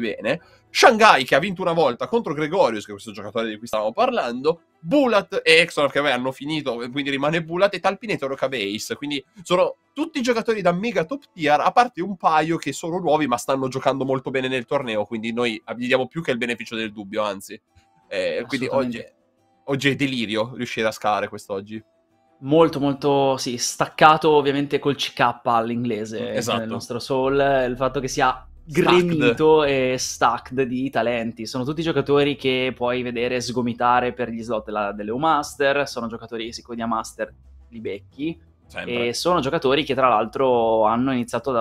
bene. Shanghai che ha vinto una volta contro Gregorius, che è questo giocatore di cui stavamo parlando, Bulat e Exxon, che beh, hanno finito, quindi rimane Bulat e Talpineto Rocaveis, quindi sono tutti giocatori da mega top tier, a parte un paio che sono nuovi ma stanno giocando molto bene nel torneo, quindi noi gli diamo più che il beneficio del dubbio, anzi. Eh, quindi oggi, oggi è delirio riuscire a scalare quest'oggi molto molto sì, staccato ovviamente col CK all'inglese esatto. nel nostro soul il fatto che sia gremito e stacked di talenti. Sono tutti giocatori che puoi vedere sgomitare per gli slot della, delle U-Master, sono giocatori che siccome Master li becchi. Sempre. E sono giocatori che tra l'altro hanno iniziato ad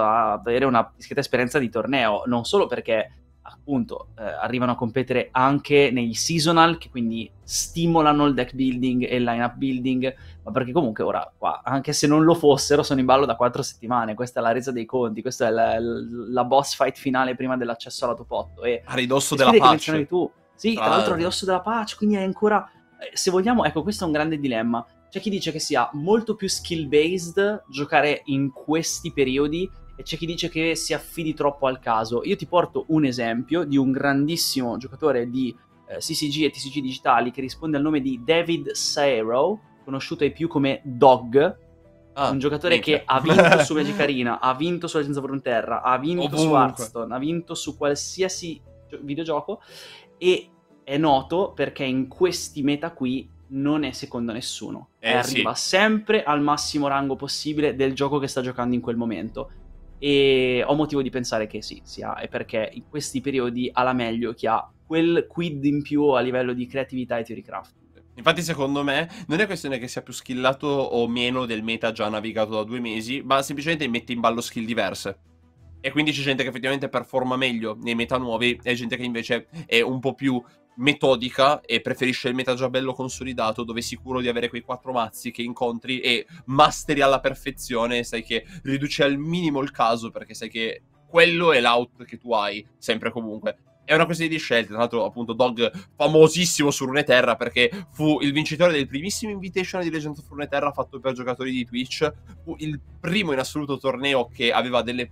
avere una discreta esperienza di torneo, non solo perché appunto eh, arrivano a competere anche nei seasonal, che quindi stimolano il deck building e il lineup building, ma perché comunque ora qua, anche se non lo fossero, sono in ballo da quattro settimane. Questa è la resa dei conti, questa è la, la boss fight finale prima dell'accesso alla top 8. E a ridosso della pace. Tu. Sì, tra, tra l'altro a ridosso della pace, quindi è ancora... Eh, se vogliamo, ecco, questo è un grande dilemma. C'è chi dice che sia molto più skill based giocare in questi periodi e c'è chi dice che si affidi troppo al caso. Io ti porto un esempio di un grandissimo giocatore di eh, CCG e TCG digitali che risponde al nome di David Saero, conosciuto ai più come Dog, ah, un giocatore mica. che ha vinto su Magic Arena, ha vinto su Legends of ha vinto Ovunque. su Hearthstone, ha vinto su qualsiasi videogioco e è noto perché in questi meta qui non è secondo nessuno. Eh, arriva sì. sempre al massimo rango possibile del gioco che sta giocando in quel momento. E ho motivo di pensare che sì, sia, è perché in questi periodi ha la meglio chi ha quel quid in più a livello di creatività e theorycraft. Infatti, secondo me, non è questione che sia più skillato o meno del meta già navigato da due mesi, ma semplicemente mette in ballo skill diverse. E quindi c'è gente che effettivamente performa meglio nei meta nuovi e gente che invece è un po' più metodica e preferisce il meta già bello consolidato dove è sicuro di avere quei quattro mazzi che incontri e masteri alla perfezione, sai che riduci al minimo il caso perché sai che quello è l'out che tu hai sempre e comunque è una questione di scelta. Tra l'altro, appunto, Dog famosissimo su Runeterra perché fu il vincitore del primissimo invitation di Legend of Runeterra fatto per giocatori di Twitch. Fu il primo in assoluto torneo che aveva delle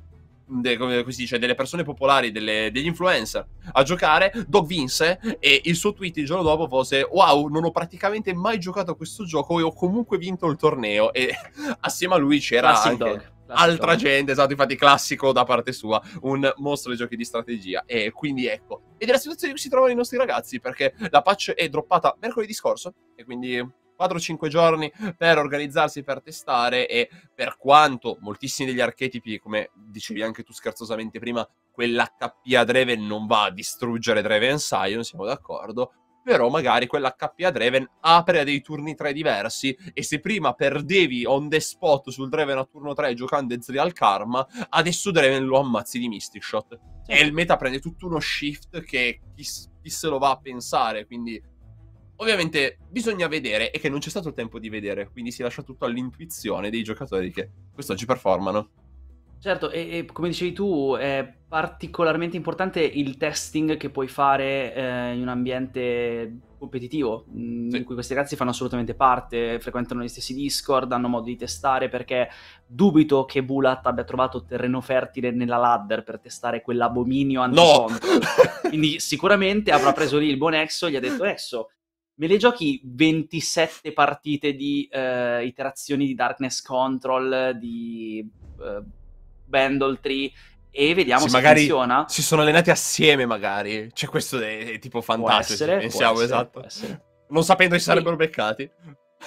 De, come si dice, delle persone popolari, delle, degli influencer a giocare, Dog vinse e il suo tweet il giorno dopo fosse wow, non ho praticamente mai giocato a questo gioco e ho comunque vinto il torneo e assieme a lui c'era Classic anche... Dog. Classico. altra eh. gente, esatto, infatti classico da parte sua, un mostro dei giochi di strategia. E quindi ecco, ed è la situazione in cui si trovano i nostri ragazzi, perché la patch è droppata mercoledì scorso, e quindi 4-5 giorni per organizzarsi, per testare e per quanto moltissimi degli archetipi, come dicevi anche tu scherzosamente prima, quell'HP a Dreven non va a distruggere Draven Scion, siamo d'accordo, però magari quell'HP Draven apre a dei turni 3 diversi e se prima perdevi on the spot sul Draven a turno 3 giocando Ezreal Karma, adesso Draven lo ammazzi di Mystic Shot. E il meta prende tutto uno shift che chi, chi se lo va a pensare, quindi ovviamente bisogna vedere e che non c'è stato il tempo di vedere, quindi si lascia tutto all'intuizione dei giocatori che quest'oggi performano. Certo, e, e, come dicevi tu, è particolarmente importante il testing che puoi fare eh, in un ambiente competitivo, mm, sì. in cui questi ragazzi fanno assolutamente parte, frequentano gli stessi Discord, hanno modo di testare, perché dubito che Bulat abbia trovato terreno fertile nella ladder per testare quell'abominio anticonto. No! Quindi sicuramente avrà preso lì il buon Exo e gli ha detto Esso, me le giochi 27 partite di eh, iterazioni di Darkness Control, di... Eh, Tree e vediamo sì, se funziona. Si sono allenati assieme, magari. Cioè, questo è, è tipo fantastico. Essere, pensiamo, essere, esatto. Non sapendo che sarebbero beccati.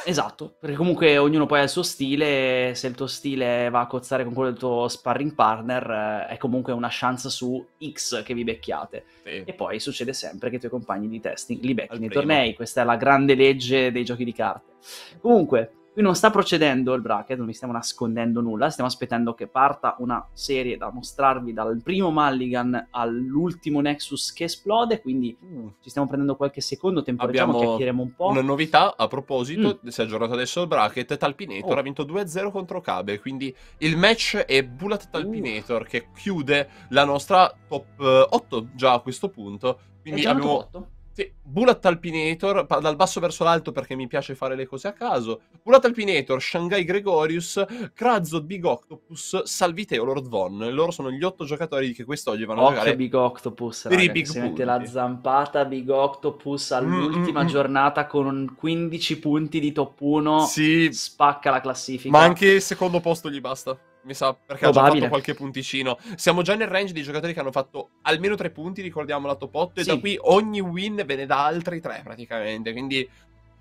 Esatto, perché comunque ognuno poi ha il suo stile, se il tuo stile va a cozzare con quello del tuo sparring partner eh, è comunque una chance su X che vi becchiate. Sì. E poi succede sempre che i tuoi compagni di testing li becchi nei primo. tornei, questa è la grande legge dei giochi di carte. Comunque, quindi non sta procedendo il bracket, non vi stiamo nascondendo nulla, stiamo aspettando che parta una serie da mostrarvi dal primo Mulligan all'ultimo Nexus che esplode, quindi mm. ci stiamo prendendo qualche secondo, temporeggiamo, Abbiamo chiacchieremo un po'. Una novità, a proposito, mm. si è aggiornato adesso il bracket, Talpinator oh. ha vinto 2-0 contro Kabe, quindi il match è Bullet Talpinator uh. che chiude la nostra top 8 eh, già a questo punto, quindi abbiamo... 8? Sì, Bullet Alpinator, dal basso verso l'alto perché mi piace fare le cose a caso. Bullet Alpinator, Shanghai Gregorius, Krazot, Big Octopus, Salviteo, Lord Von. Loro sono gli otto giocatori che quest'oggi vanno Occhio a giocare. Big Octopus, per raga, Big si mette la zampata Big Octopus all'ultima mm, mm, mm, giornata con 15 punti di top 1. Sì. Spacca la classifica. Ma anche il secondo posto gli basta. Mi sa, perché Probabile. ha già fatto qualche punticino. Siamo già nel range di giocatori che hanno fatto almeno tre punti, ricordiamo la top 8, sì. e da qui ogni win ve ne dà altri tre praticamente, quindi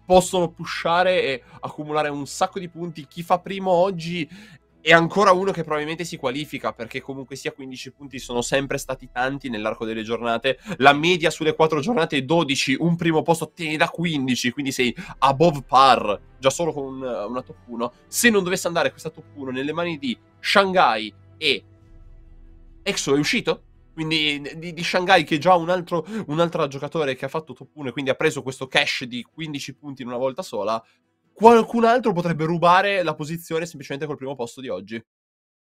possono pushare e accumulare un sacco di punti. Chi fa primo oggi è ancora uno che probabilmente si qualifica perché comunque sia 15 punti sono sempre stati tanti nell'arco delle giornate la media sulle 4 giornate è 12 un primo posto te ne dà 15 quindi sei above par già solo con una top 1 se non dovesse andare questa top 1 nelle mani di Shanghai e EXO è uscito? Quindi di, di Shanghai che è già un altro, un altro giocatore che ha fatto top 1 e quindi ha preso questo cash di 15 punti in una volta sola, qualcun altro potrebbe rubare la posizione semplicemente col primo posto di oggi.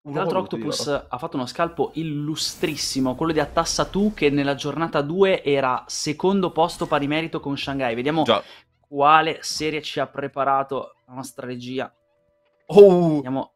Un altro Octopus ha fatto uno scalpo illustrissimo, quello di Attassatu che nella giornata 2 era secondo posto pari merito con Shanghai. Vediamo Già. quale serie ci ha preparato la nostra regia. Oh, Vediamo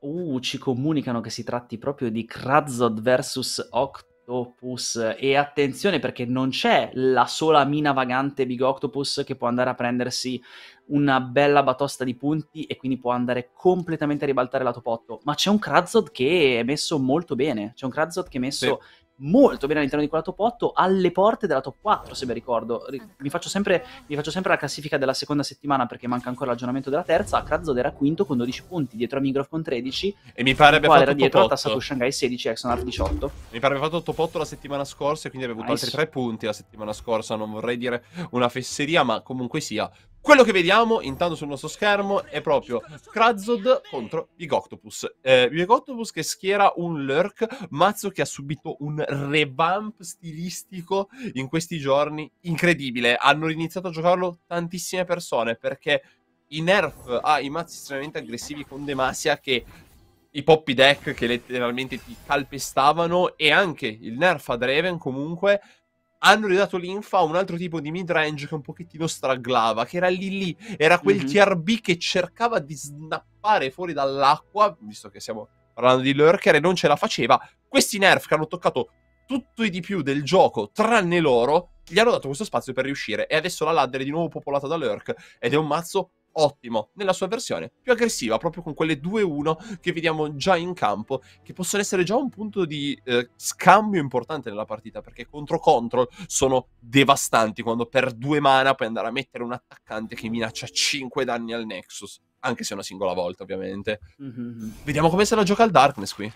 Uh, ci comunicano che si tratti proprio di Krazod vs Octopus. E attenzione perché non c'è la sola mina vagante Big Octopus che può andare a prendersi una bella batosta di punti e quindi può andare completamente a ribaltare lato potto. Ma c'è un Krazod che è messo molto bene. C'è un Krazod che è messo. Sì molto bene all'interno di quella top 8, alle porte della top 4, se mi ricordo. Ah, mi faccio, sempre, mi, faccio sempre, la classifica della seconda settimana perché manca ancora l'aggiornamento della terza. Kratzod era quinto con 12 punti, dietro a Migrof con 13. E mi pare abbia fatto era dietro a Shanghai 16 Exonar 18. Mi pare abbia fatto top 8 la settimana scorsa e quindi abbia avuto nice. altri 3 punti la settimana scorsa. Non vorrei dire una fesseria, ma comunque sia, quello che vediamo intanto sul nostro schermo è proprio Krazod contro Big Octopus. Eh, Big che schiera un Lurk, mazzo che ha subito un revamp stilistico in questi giorni incredibile. Hanno iniziato a giocarlo tantissime persone perché i nerf ha ah, i mazzi estremamente aggressivi con Demacia che i poppy deck che letteralmente ti calpestavano e anche il nerf a Draven comunque hanno ridato linfa a un altro tipo di midrange che un pochettino straglava, che era lì lì, era quel mm-hmm. TRB che cercava di snappare fuori dall'acqua, visto che siamo parlando di lurker e non ce la faceva. Questi nerf che hanno toccato tutto e di più del gioco, tranne loro, gli hanno dato questo spazio per riuscire. E adesso la ladder è di nuovo popolata da lurk ed è un mazzo ottimo nella sua versione più aggressiva, proprio con quelle 2-1 che vediamo già in campo, che possono essere già un punto di eh, scambio importante nella partita, perché contro control sono devastanti quando per due mana puoi andare a mettere un attaccante che minaccia 5 danni al Nexus, anche se una singola volta ovviamente. Mm-hmm. Vediamo come se la gioca il Darkness qui.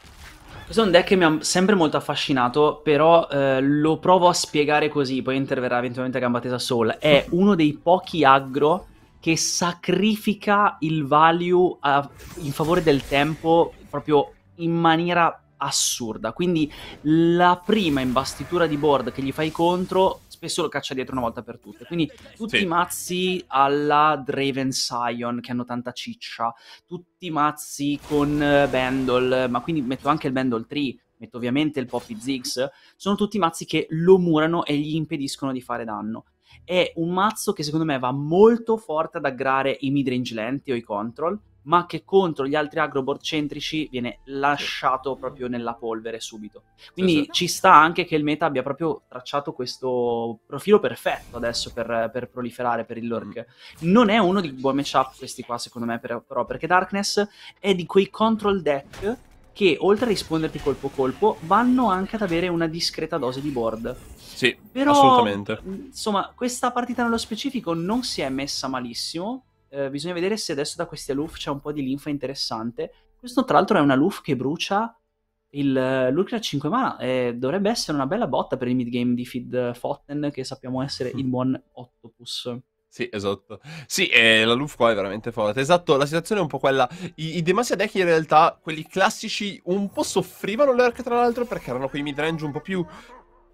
Questo è un deck che mi ha sempre molto affascinato, però eh, lo provo a spiegare così, poi interverrà eventualmente a gamba tesa Soul. È uno dei pochi aggro che sacrifica il value a, in favore del tempo proprio in maniera assurda. Quindi la prima imbastitura di board che gli fai contro spesso lo caccia dietro una volta per tutte. Quindi tutti i mazzi alla Draven Sion che hanno tanta ciccia, tutti i mazzi con eh, Bendol, ma quindi metto anche il Bendol 3, metto ovviamente il Poppy Ziggs, sono tutti mazzi che lo murano e gli impediscono di fare danno è un mazzo che secondo me va molto forte ad aggrare i midrange lenti o i control, ma che contro gli altri agroboard centrici viene lasciato proprio nella polvere subito. Quindi esatto. ci sta anche che il meta abbia proprio tracciato questo profilo perfetto adesso per, per proliferare per il lurk. Mm. Non è uno di buon matchup questi qua secondo me però, perché Darkness è di quei control deck che oltre a risponderti colpo colpo vanno anche ad avere una discreta dose di board. Sì, Però, assolutamente. Mm, insomma, questa partita nello specifico non si è messa malissimo. Eh, bisogna vedere se adesso da questi aloof c'è un po' di linfa interessante. Questo tra l'altro è un loof che brucia il eh, Lucra 5 mana eh, dovrebbe essere una bella botta per il mid game di Feed eh, Fotten che sappiamo essere mm. il buon Octopus. Sì, esatto. Sì, eh, la Louvre qua è veramente forte. Esatto, la situazione è un po' quella. I, i Demasiadecchi in realtà, quelli classici, un po' soffrivano l'Erc tra l'altro perché erano quei midrange un po' più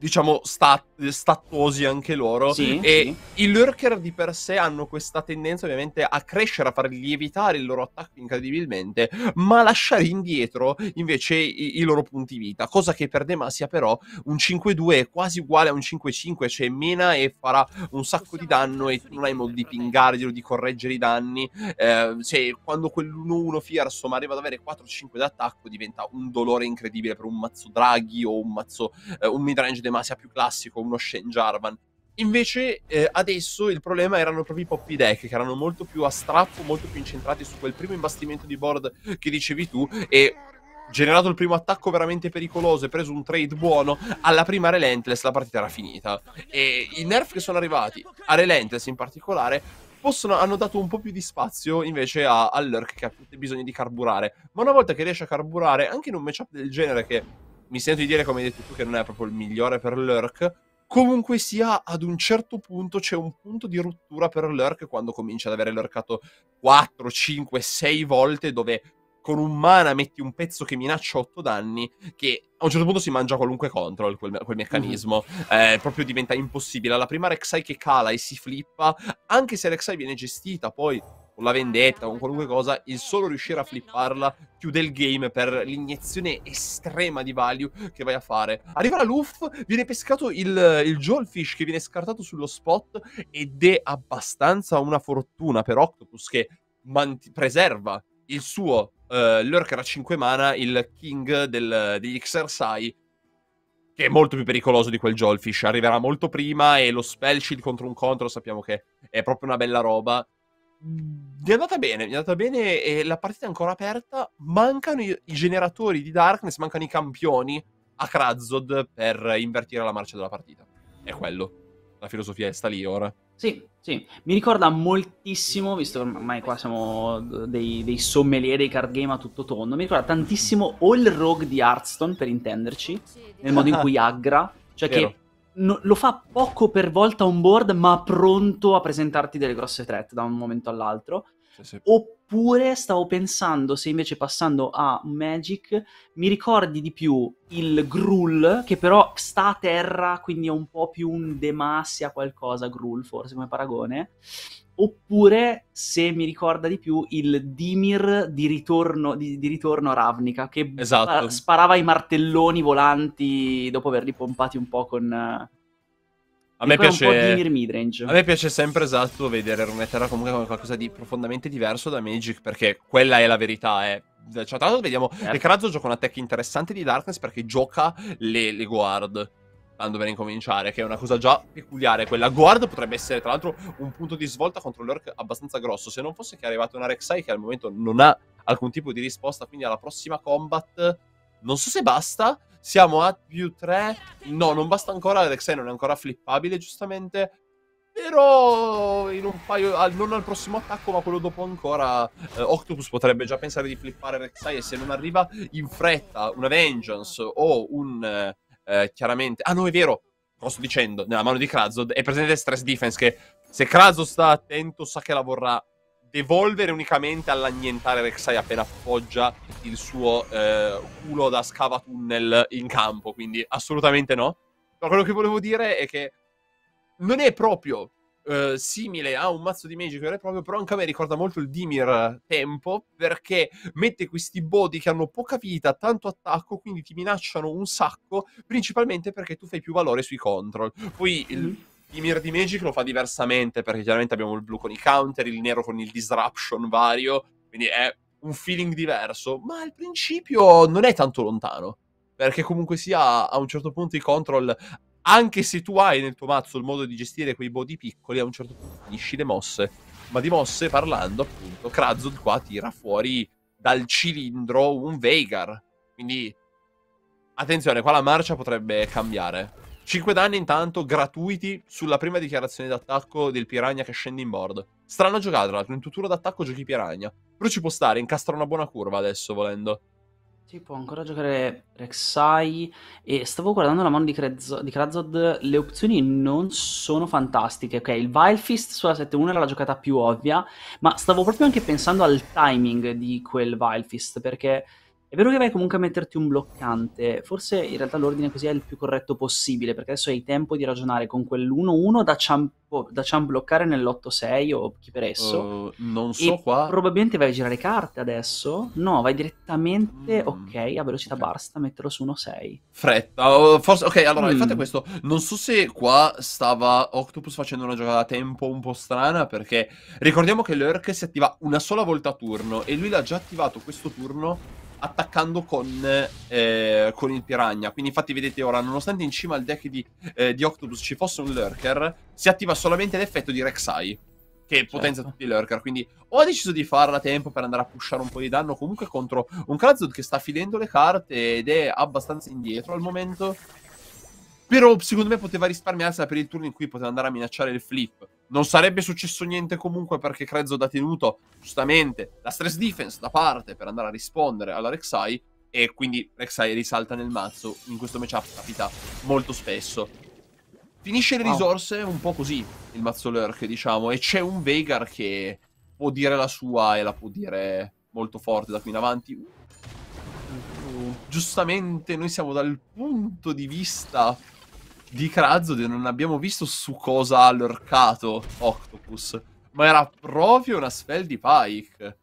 diciamo, stat- stattosi anche loro. Sì, e sì. i lurker di per sé hanno questa tendenza, ovviamente, a crescere, a far lievitare il loro attacco incredibilmente, ma a lasciare indietro invece i, i loro punti vita. Cosa che per Demasia, però, un 5-2 è quasi uguale a un 5-5, cioè mena e farà un sacco di danno e tu non hai modo di pingarglielo, di correggere i danni. Eh, cioè, quando quell'1-1 fierso ma arriva ad avere 4-5 d'attacco, diventa un dolore incredibile per un mazzo Draghi o un mazzo, eh, un midrange ma sia più classico, uno Shane Jarvan. Invece eh, adesso il problema erano proprio i poppy deck, che erano molto più a strappo, molto più incentrati su quel primo imbastimento di board che dicevi tu e generato il primo attacco veramente pericoloso e preso un trade buono, alla prima Relentless la partita era finita. E i nerf che sono arrivati a Relentless in particolare possono, hanno dato un po' più di spazio invece a, a Lurk che ha bisogno di carburare. Ma una volta che riesce a carburare, anche in un matchup del genere che mi sento di dire, come hai detto tu, che non è proprio il migliore per Lurk. Comunque sia, ad un certo punto c'è un punto di rottura per Lurk quando comincia ad avere lurkato 4, 5, 6 volte dove con un mana metti un pezzo che minaccia 8 danni che a un certo punto si mangia qualunque control quel, quel mhm. meccanismo mm eh, proprio diventa impossibile alla prima Rek'Sai che cala e si flippa anche se Rek'Sai viene gestita poi con la vendetta, con qualunque cosa, il solo riuscire a flipparla chiude il game per l'iniezione estrema di value che vai a fare. Arriva la Luff, viene pescato il, il Jolfish che viene scartato sullo spot ed è abbastanza una fortuna per Octopus che mant- preserva il suo uh, Lurker a 5 mana, il King del, degli Xersai, che è molto più pericoloso di quel Jolfish. Arriverà molto prima e lo Spell Shield contro un contro sappiamo che è proprio una bella roba mi mhmm, è andata bene, mi è andata bene e la partita è ancora aperta. Mancano i, i generatori di Darkness, mancano i campioni a Krazod per invertire la marcia della partita. È quello. La filosofia è sta lì ora. Sì, sì. Mi ricorda moltissimo, visto che ormai qua siamo dei, dei sommelier dei card game a tutto tondo, mi ricorda tantissimo All Rogue di Hearthstone, per intenderci, nel modo in cui aggra. Cioè Vero. che no, lo fa poco per volta on board, ma pronto a presentarti delle grosse threat da un momento all'altro. Sì, sì. Oppure stavo pensando se invece passando a Magic mi ricordi di più il Gruul, che però sta a terra, quindi è un po' più un Demassia qualcosa, Gruul forse come paragone, oppure se mi ricorda di più il Dimir di ritorno, di, di ritorno a Ravnica che esatto. sparava i martelloni volanti dopo averli pompati un po' con... A me, piace, a me piace sempre esatto vedere Runeterra comunque come qualcosa di profondamente diverso da Magic perché quella è la verità, è eh. cioè, tra l'altro vediamo certo. che Krazzo gioca una tech interessante di Darkness perché gioca le, le guard quando per incominciare, che è una cosa già peculiare. Quella guard potrebbe essere, tra l'altro, un punto di svolta contro l'Orc abbastanza grosso. Se non fosse che è arrivata una Rek'Sai che al momento non ha alcun tipo di risposta, quindi alla prossima combat, non so se basta. Siamo a più 3. No, non basta ancora. la Rek'Sai non è ancora flippabile, giustamente. Però in un paio, al, non al prossimo attacco, ma quello dopo ancora, eh, Octopus potrebbe già pensare di flippare Rek'Sai e se non arriva in fretta una Vengeance o un... Eh, eh, chiaramente... Ah no, è vero, Lo sto dicendo? Nella mano di Krazod è presente Stress Defense che se Krazod sta attento sa che la vorrà devolvere unicamente all'annientare Rexai appena appoggia il suo eh, culo da scava tunnel in campo, quindi assolutamente no. Ma quello che volevo dire è che non è proprio eh, simile a un mazzo di Magic vero e proprio, però anche a me ricorda molto il Dimir Tempo, perché mette questi body che hanno poca vita, tanto attacco, quindi ti minacciano un sacco, principalmente perché tu fai più valore sui control. Poi il... Mm-hmm. Dimir di Magic lo fa diversamente perché chiaramente abbiamo il blu con i counter, il nero con il disruption vario, quindi è un feeling diverso, ma al principio non è tanto lontano perché comunque sia a un certo punto i control anche se tu hai nel tuo mazzo il modo di gestire quei body piccoli, a un certo punto finisci le mosse. Ma di mosse parlando, appunto, Krazod qua tira fuori dal cilindro un Veigar. Quindi, attenzione, qua la marcia potrebbe cambiare. 5 danni intanto gratuiti sulla prima dichiarazione d'attacco del Piranha che scende in board. Strana giocata, tra l'altro, in tuo turno d'attacco giochi Piranha. Però ci può stare, incastra una buona curva adesso, volendo. Si può ancora giocare Rek'Sai e stavo guardando la mano di, Krezzo, di Krazod, le opzioni non sono fantastiche, ok? Il Vilefist sulla 7-1 era la giocata più ovvia, ma stavo proprio anche pensando al timing di quel Vilefist, perché è vero che vai comunque a metterti un bloccante, forse in realtà l'ordine così è il più corretto possibile, perché adesso hai tempo di ragionare con quell'1-1 da, champ, da champ bloccare nell'8-6 o chi per esso. Uh, non so qua. Probabilmente vai a girare carte adesso. No, vai direttamente, mm. ok, a velocità okay. barsta, metterlo su 1-6. Fretta, uh, forse, ok, allora mm. fate questo. Non so se qua stava Octopus facendo una giocata a tempo un po' strana, perché ricordiamo che l'Urk si attiva una sola volta a turno e lui l'ha già attivato questo turno attaccando con, eh, con, il piranha. Quindi infatti vedete ora, nonostante in cima al deck di, eh, di Octopus ci fosse un lurker, si attiva solamente l'effetto di Rek'Sai, che certo. potenzia tutti i lurker. Quindi ho deciso di farla a tempo per andare a pushare un po' di danno comunque contro un Kalazud che sta filendo le carte ed è abbastanza indietro al momento. Però secondo me poteva risparmiarsela per il turno in cui poteva andare a minacciare il flip non sarebbe successo niente comunque perché Crezod ha tenuto giustamente la stress defense da parte per andare a rispondere alla Rek'Sai e quindi Rek'Sai risalta nel mazzo. In questo matchup capita molto spesso. Finisce le risorse un po' così il mazzo Lurk, diciamo, e c'è un Vegar che può dire la sua e la può dire molto forte da qui in avanti. Mm. Giustamente noi siamo dal punto di vista di Krazzode non abbiamo visto su cosa ha lorcato Octopus, ma era proprio una spell di Pike.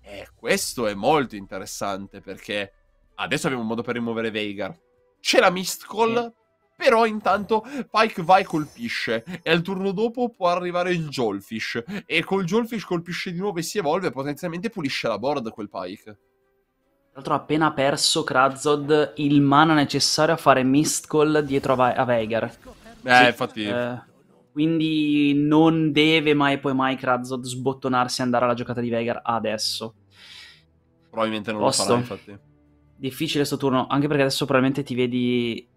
E questo è molto interessante perché adesso abbiamo un modo per rimuovere Veigar. C'è la Mist Call, sì. Però intanto Pike va e colpisce e al turno dopo può arrivare il Jolfish e col Jolfish colpisce di nuovo e si evolve potenzialmente pulisce la board quel Pike l'altro ha appena perso Krazod il mana necessario a fare Mist Call dietro a, Ve- a Veigar. Eh, sì. infatti... Eh, quindi non deve mai e poi mai Krazod sbottonarsi e andare alla giocata di Veigar adesso. Probabilmente non Posto. lo farà, infatti. Difficile sto turno, anche perché adesso probabilmente ti vedi...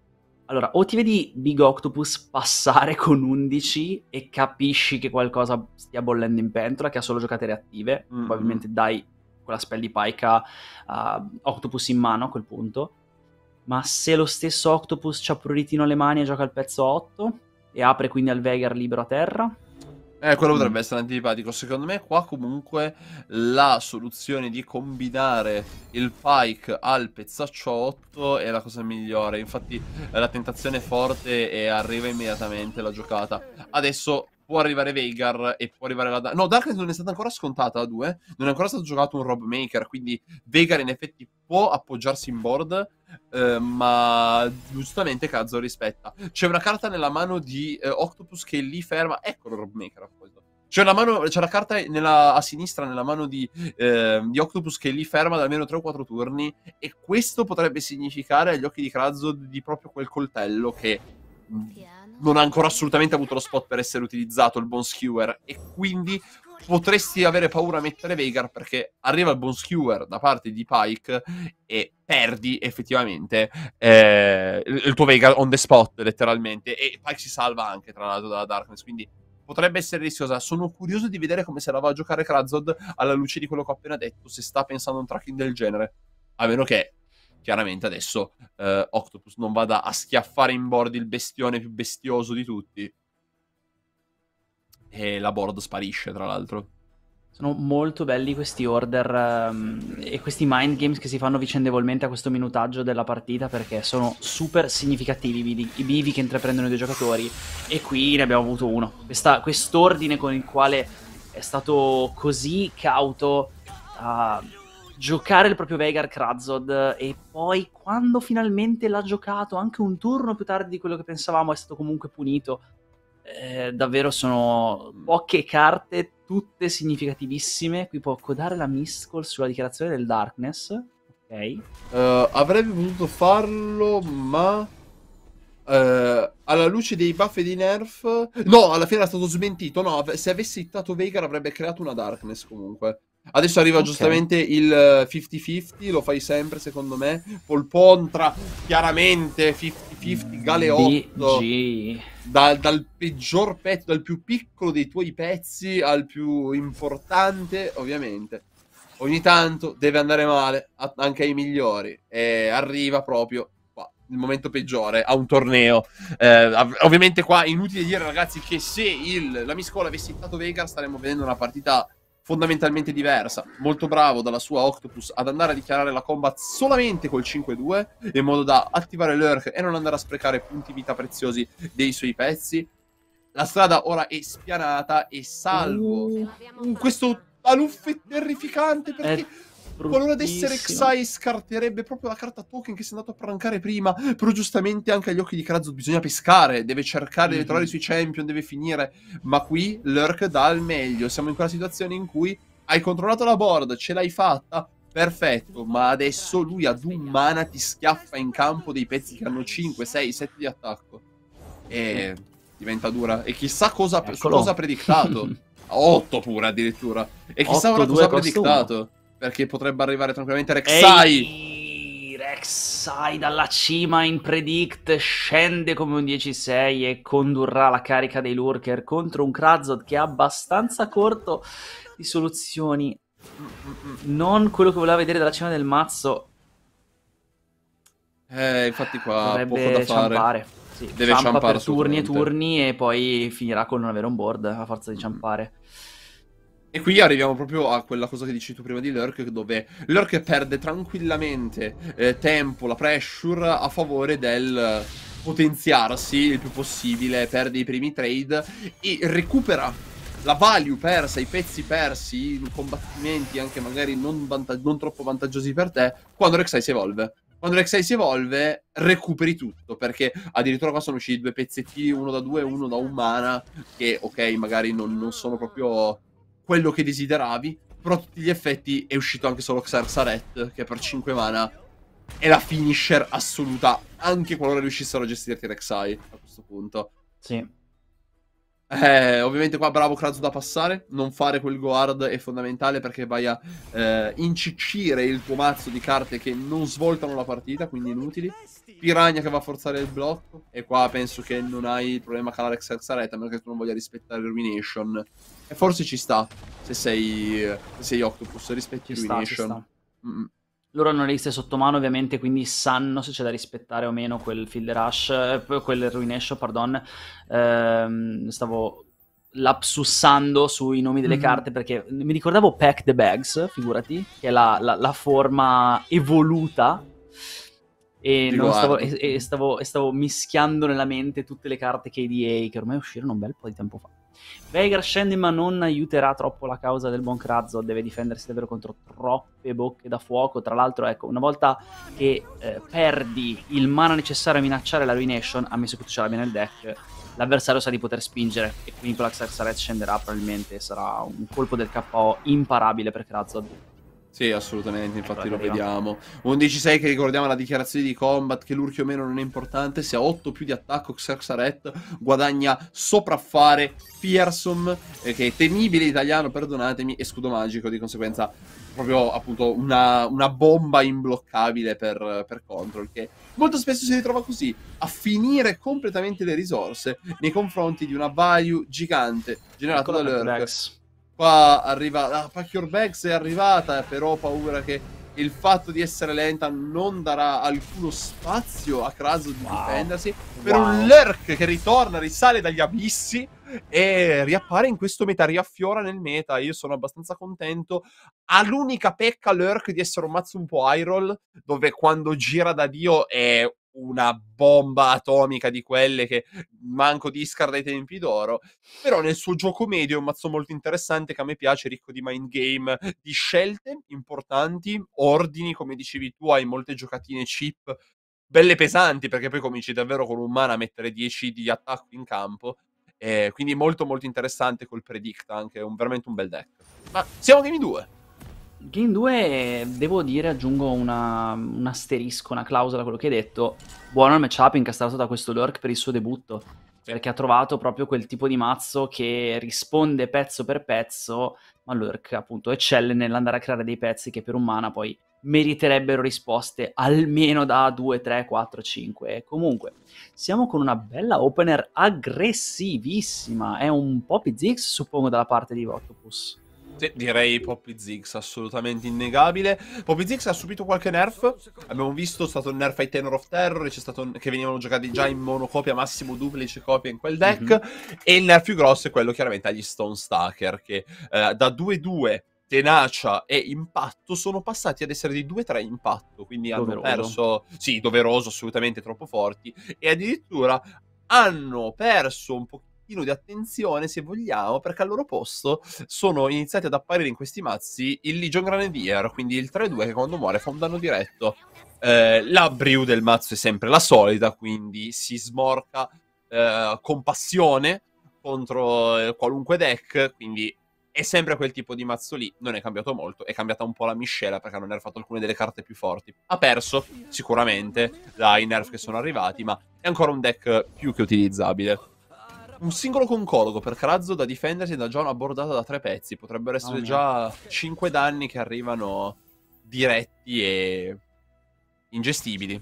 Allora, o ti vedi Big Octopus passare con 11 e capisci che qualcosa stia bollendo in pentola, che ha solo giocate reattive, mm-hmm. probabilmente dai con la spell di Pika uh, Octopus in mano a quel punto. Ma se lo stesso Octopus ha pruritino alle mani e gioca il pezzo 8 e apre quindi al Vegar libero a terra. Eh, quello mm. potrebbe essere antipatico. Secondo me qua comunque la soluzione di combinare il pike al pezzaccio 8 è la cosa migliore. Infatti la tentazione è forte e arriva immediatamente la giocata. Adesso può arrivare Veigar e può arrivare la... Da- no, Darkness non è stata ancora scontata a due, non è ancora stato giocato un Rob Maker, quindi Veigar in effetti può appoggiarsi in board, eh, ma giustamente Kazzo rispetta. C'è una carta nella mano di eh, Octopus che lì ferma, eccolo Rob Maker appunto. proposito. C'è, mano, c'è la carta nella, a sinistra nella mano di, eh, di, Octopus che lì ferma da almeno 3 o 4 turni e questo potrebbe significare agli occhi di Krazzo di proprio quel coltello che Mm. non ha ancora assolutamente avuto lo spot per essere utilizzato il Bone Skewer e quindi potresti avere paura a mettere Vegar perché arriva il Bone Skewer da parte di Pike e perdi effettivamente eh, il tuo Vegar on the spot letteralmente e Pike si salva anche tra l'altro dalla Darkness quindi potrebbe essere rischiosa. Sono curioso di vedere come se la va a giocare Krazod alla luce di quello che ho appena detto, se sta pensando a un tracking del genere. A meno che chiaramente adesso eh, Octopus non vada a schiaffare in board il bestione più bestioso di tutti. E la board sparisce, tra l'altro. Sono molto belli questi order um, e questi mind games che si fanno vicendevolmente a questo minutaggio della partita perché sono super significativi i bivi, che intraprendono i due giocatori e qui ne abbiamo avuto uno. Questa, quest'ordine con il quale è stato così cauto a uh, giocare il proprio Vegar Krazod e poi quando finalmente l'ha giocato anche un turno più tardi di quello che pensavamo è stato comunque punito. Eh, davvero sono poche carte, tutte significativissime. Qui può codare la Mistcall sulla dichiarazione del Darkness. Ok. Uh, eh, avrebbe potuto farlo, ma Uh, alla luce dei buff e dei nerf, no, alla fine era stato smentito. No, se avesse hittato Veigar avrebbe creato una Darkness comunque. Adesso arriva okay. giustamente il 50-50, eh, lo fai sempre secondo me. Polpontra, chiaramente 50-50, Galeotto. Da, dal peggior pezzo, dal più piccolo dei tuoi pezzi al più importante, ovviamente. Ogni tanto deve andare male anche ai migliori. E arriva proprio il momento peggiore a un torneo. Eh, ovviamente qua è inutile dire ragazzi che se il, la Miscola avesse stato Vega staremmo vedendo una partita fondamentalmente diversa. Molto bravo dalla sua Octopus ad andare a dichiarare la combat solamente col 5-2 in modo da attivare l'Urk e non andare a sprecare punti vita preziosi dei suoi pezzi. La strada ora è spianata e salvo. Uh, questo aluffo terrificante perché... Eh Qualora dessere Xai scarterebbe proprio la carta token che si è andato a prancare prima, però giustamente anche agli occhi di Krazzo bisogna pescare, deve cercare, mm-hmm. deve trovare i suoi champion, deve finire, ma qui Lurk dà il meglio, siamo in quella situazione in cui hai controllato la board, ce l'hai fatta, perfetto, ma adesso lui ad un mana ti schiaffa in campo dei pezzi che hanno 5, 6, 7 di attacco. E mm. diventa dura. E chissà cosa, Eccolo. cosa ha predictato. 8 pure addirittura. E chissà 8, cosa ha predictato. Uno. Perché potrebbe arrivare tranquillamente Rek'Sai. Rek'Sai dalla cima in predict scende come un 10-6 e condurrà la carica dei lurker contro un Krazod che è abbastanza corto di soluzioni. Non quello che voleva vedere dalla cima del mazzo. Eh, infatti qua Dovrebbe poco da ciampare. Sì, deve ciampa per turni e turni e poi finirà con non avere un board a forza di ciampare. Mm. E qui arriviamo proprio a quella cosa che dici tu prima di Lurk, dove Lurk perde tranquillamente eh, tempo, la pressure, a favore del potenziarsi il più possibile, perde i primi trade e recupera la value persa, i pezzi persi in combattimenti anche magari non, non troppo vantaggiosi per te, quando Rek'Sai si evolve quando l'Exai si evolve recuperi tutto perché addirittura qua sono usciti due pezzettini uno da due e uno da umana, che ok magari non, non sono proprio quello che desideravi, però a tutti gli effetti è uscito anche solo Xerxaret, che per 5 mana è la finisher assoluta, anche qualora riuscissero a gestirti Rek'Sai a questo punto. Sì. Eh, ovviamente qua bravo Kratz da passare, non fare quel guard è fondamentale perché vai a eh, inciccire il tuo mazzo di carte che non svoltano la partita, quindi inutili. Piranha che va a forzare il blocco e qua penso che non hai il problema a calare senza retta perché tu non voglia rispettare Ruination. E forse ci sta se sei, se sei Octopus, rispetti ci Ruination. Sta, ci sta. -mm. Loro hanno le liste sotto mano, ovviamente, quindi sanno se c'è da rispettare o meno quel Field Rush, eh, quel Ruination, pardon. Ehm, stavo lapsussando sui nomi delle mm-hmm. carte perché mi ricordavo Pack the Bags, figurati, che è la, la, la forma evoluta e stavo, e, e, stavo, e, stavo, mischiando nella mente tutte le carte KDA che ormai uscirono un bel po' di tempo fa. Veigar scende ma non aiuterà troppo la causa del buon Krazzo, deve difendersi davvero contro troppe bocche da fuoco. Tra l'altro, ecco, una volta che eh, perdi il mana necessario a minacciare la Ruination, ammesso che tu ce l'abbia nel deck, l'avversario sa di poter spingere e quindi con la Xerxaret scenderà probabilmente sarà un colpo del KO imparabile per Krazzo. Sì, assolutamente, infatti lo vediamo. 11-6 che ricordiamo la dichiarazione di combat, che l'urchio meno non è importante, se ha 8 più di attacco Xerxaret guadagna sopraffare Fearsome, eh, che è temibile italiano, perdonatemi, e scudo magico, di conseguenza proprio appunto una, una bomba imbloccabile per, per Control, che molto spesso si ritrova così, a finire completamente le risorse nei confronti di una value gigante generata da Lurk. Qua arriva... La Pack Your Bags è arrivata, eh, però ho paura che il fatto di essere lenta non darà alcuno spazio a Kraso di wow. difendersi. Per wow. un Lurk che ritorna, risale dagli abissi e riappare in questo meta, riaffiora nel meta. Io sono abbastanza contento. Ha l'unica pecca Lurk di essere un mazzo un po' iron dove quando gira da Dio è una bomba atomica di quelle che manco discarda ai tempi d'oro, però nel suo gioco medio è un mazzo molto interessante che a me piace, ricco di mind game, di scelte importanti, ordini, come dicevi tu, hai molte giocatine chip, belle pesanti, perché poi cominci davvero con un mana a mettere 10 di attacco in campo, eh, quindi molto molto interessante col predict anche, un, veramente un bel deck. Ma siamo Game 2! Game 2, devo dire, aggiungo una, un asterisco, una clausola a quello che hai detto. Buono il matchup incastrato da questo Lurk per il suo debutto. Perché ha trovato proprio quel tipo di mazzo che risponde pezzo per pezzo, ma Lurk appunto eccelle nell'andare a creare dei pezzi che per un mana poi meriterebbero risposte almeno da 2, 3, 4, 5. Comunque, siamo con una bella opener aggressivissima. È un po' Pizzix, suppongo, dalla parte di Octopus. Sì, direi Poppy Ziggs, assolutamente innegabile. Poppy Ziggs ha subito qualche nerf. Abbiamo visto, c'è stato un nerf ai Tenor of Terror, un... che venivano giocati già in monocopia, massimo duplice copia in quel deck. Mm-hmm. E il nerf più grosso è quello chiaramente agli Stone Stacker, che eh, da 2-2 tenacia e impatto sono passati ad essere di 2-3 impatto, quindi doveroso. hanno perso, sì, doveroso, assolutamente troppo forti, e addirittura hanno perso un pochino pochino di attenzione, se vogliamo, perché al loro posto sono iniziati ad apparire in questi mazzi il Legion Grenadier, quindi il 3-2 che quando muore fa un danno diretto. Eh, la brew del mazzo è sempre la solita, quindi si smorca eh, con passione contro eh, qualunque deck, quindi è sempre quel tipo di mazzo lì, non è cambiato molto, è cambiata un po' la miscela perché hanno nerfato alcune delle carte più forti. Ha perso sicuramente dai nerf che sono arrivati, ma è ancora un deck più che utilizzabile. Un singolo concologo per Carazzo da difendersi da una bordata da tre pezzi. Potrebbero essere oh, già cinque danni che arrivano diretti e ingestibili.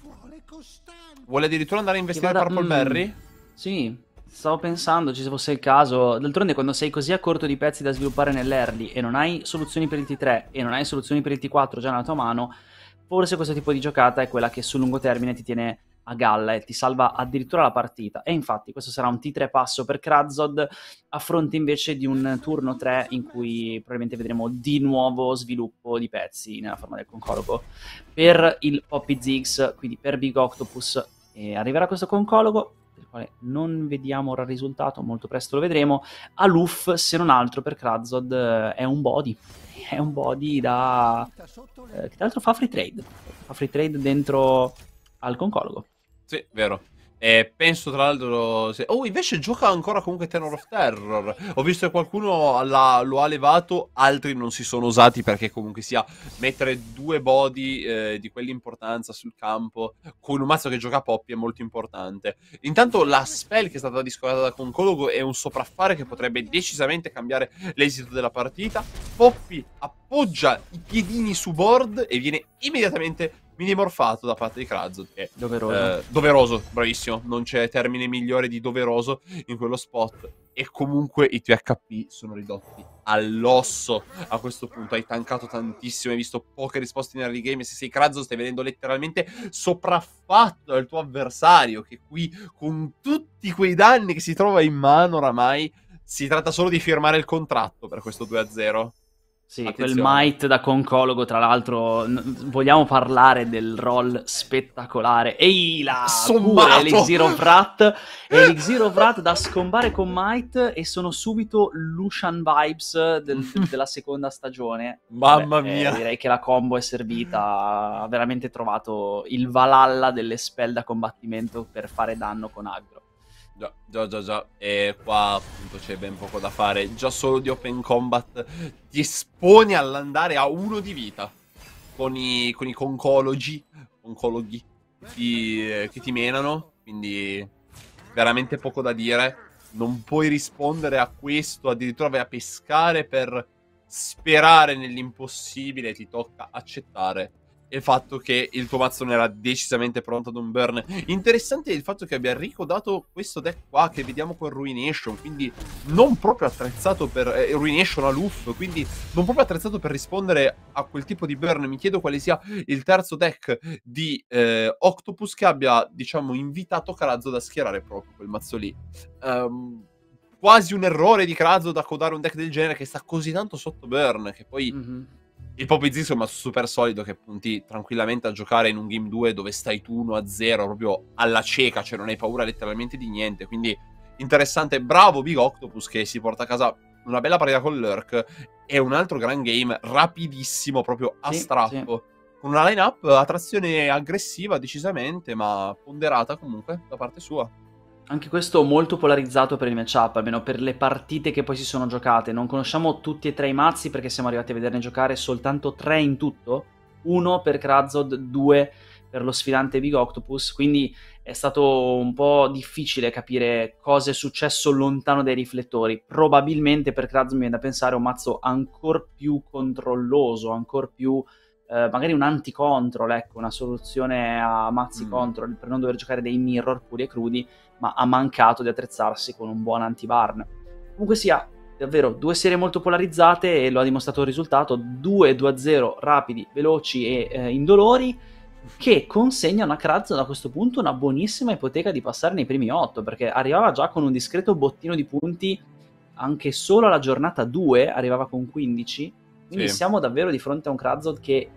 Vuole addirittura andare a investire vada... Purple Berry? Mm, sì, stavo pensando ci fosse il caso. D'altronde quando sei così a corto di pezzi da sviluppare nell'early e non hai soluzioni per il T3 e non hai soluzioni per il T4 già nella tua mano, forse questo tipo di giocata è quella che sul lungo termine ti tiene a galla e ti salva addirittura la partita. E infatti questo sarà un T3 passo per Krazod a fronte invece di un turno 3 in cui probabilmente vedremo di nuovo sviluppo di pezzi nella forma del concologo. Per il Poppy Ziggs, quindi per Big Octopus, eh, arriverà questo concologo non vediamo ora il risultato, molto presto lo vedremo. Aluf, se non altro, per Krazod eh, è un body. È un body da... Eh, che tra l'altro fa free trade. Fa free trade dentro al concologo. Sì, vero. E penso tra l'altro... Se... Oh, invece gioca ancora comunque Tenor of Terror. Ho visto che qualcuno lo ha levato, altri non si sono usati perché comunque sia mettere due body eh, di quell'importanza sul campo con un mazzo che gioca Poppy è molto importante. Intanto la spell che è stata discordata da Concologo è un sopraffare che potrebbe decisamente cambiare l'esito della partita. Poppy appoggia i piedini su board e viene immediatamente minimorfato da parte di Krazod. Che, doveroso. Eh, doveroso, bravissimo. Non c'è termine migliore di doveroso in quello spot. E comunque i tuoi HP sono ridotti all'osso a questo punto. Hai tankato tantissimo, hai visto poche risposte in early game. E se sei Krazzo, stai vedendo letteralmente sopraffatto dal tuo avversario, che qui con tutti quei danni che si trova in mano oramai, si tratta solo di firmare il contratto per questo 2-0. Sì, quel Might da concologo, tra l'altro, n- vogliamo parlare del roll spettacolare. Ehi la Elixir of Wrath. Elixir of Wrath da scombare con Might e sono subito Lucian Vibes del, della seconda stagione. Mamma Beh, eh, mia! Eh, direi che la combo è servita, ha veramente trovato il Valhalla delle spell da combattimento per fare danno con aggro. Già, già, già, già. E qua appunto c'è ben poco da fare. Già solo di Open Combat ti espone all'andare a uno di vita. Con i, con i concologi, oncologhi ti, che ti menano. Quindi veramente poco da dire. Non puoi rispondere a questo. Addirittura vai a pescare per sperare nell'impossibile. Ti tocca accettare il fatto che il tuo mazzo non era decisamente pronto ad un burn. Interessante il fatto che abbia ricodato questo deck qua, che vediamo con Ruination, quindi non proprio attrezzato per... Eh, Ruination a Luff, quindi non proprio attrezzato per rispondere a quel tipo di burn. Mi chiedo quale sia il terzo deck di eh, Octopus che abbia, diciamo, invitato Carazzo da schierare proprio quel mazzo lì. Um, quasi un errore di Carazzo da codare un deck del genere che sta così tanto sotto burn, che poi... Mm -hmm il Poppy Z insomma super solido che punti tranquillamente a giocare in un game 2 dove stai tu 1-0 proprio alla cieca, cioè non hai paura letteralmente di niente, quindi interessante, bravo Big Octopus che si porta a casa una bella partita con Lurk e un altro gran game rapidissimo proprio a sì, strappo. Sì. Con una lineup a trazione aggressiva decisamente, ma ponderata comunque da parte sua anche questo molto polarizzato per il matchup, almeno per le partite che poi si sono giocate. Non conosciamo tutti e tre i mazzi perché siamo arrivati a vederne giocare soltanto tre in tutto. Uno per Krazod, due per lo sfidante Big Octopus, quindi è stato un po' difficile capire cosa è successo lontano dai riflettori. Probabilmente per Krazod mi viene da pensare a un mazzo ancora più controlloso, ancora più... Eh, magari un anti-control, ecco, una soluzione a mazzi mm. control per non dover giocare dei mirror puri e crudi ma ha mancato di attrezzarsi con un buon anti-barn. Comunque sia, davvero due serie molto polarizzate e lo ha dimostrato il risultato, 2-2-0 rapidi, veloci e eh, indolori che consegnano a Krazon a questo punto una buonissima ipoteca di passare nei primi 8 perché arrivava già con un discreto bottino di punti anche solo alla giornata 2 arrivava con 15 quindi sì. siamo davvero di fronte a un Krazon che